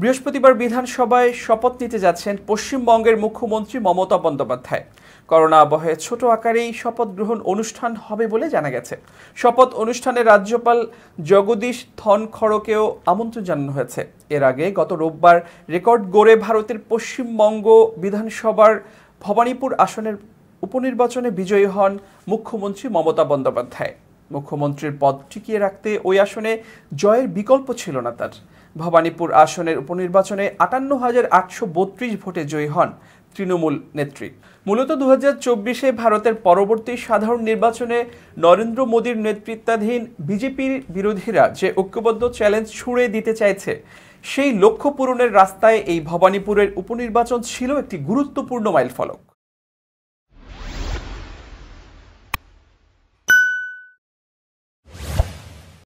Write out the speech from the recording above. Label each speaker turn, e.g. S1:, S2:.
S1: বৃহস্পতিবার বিধানসভায় শপথ নিতে যাচ্ছেন পশ্চিমবঙ্গের মুখ্যমন্ত্রী মমতা বন্দ্যোপাধ্যায় করোনা আবহে ছোট আকারেই শপথ গ্রহণ অনুষ্ঠান হবে বলে জানা গেছে শপথ অনুষ্ঠানে রাজ্যপাল জগদীশ থনখড়কেও আমন্ত্রণ জানানো হয়েছে এর আগে গত রোববার রেকর্ড গড়ে ভারতের পশ্চিমবঙ্গ বিধানসভার ভবানীপুর আসনের উপনির্বাচনে বিজয়ী হন মুখ্যমন্ত্রী মমতা বন্দ্যোপাধ্যায় মুখ্যমন্ত্রীর পদ টিকিয়ে রাখতে ওই আসনে জয়ের বিকল্প ছিল না তার ভবানীপুর আসনের উপনির্বাচনে আটান্ন হাজার আটশো বত্রিশ ভোটে জয়ী হন তৃণমূল নেত্রী মূলত দু চব্বিশে ভারতের পরবর্তী সাধারণ নির্বাচনে নরেন্দ্র মোদীর নেতৃত্বাধীন বিজেপির বিরোধীরা যে ঐক্যবদ্ধ চ্যালেঞ্জ ছুড়ে দিতে চাইছে সেই লক্ষ্য পূরণের রাস্তায় এই ভবানীপুরের উপনির্বাচন ছিল একটি গুরুত্বপূর্ণ মাইলফলক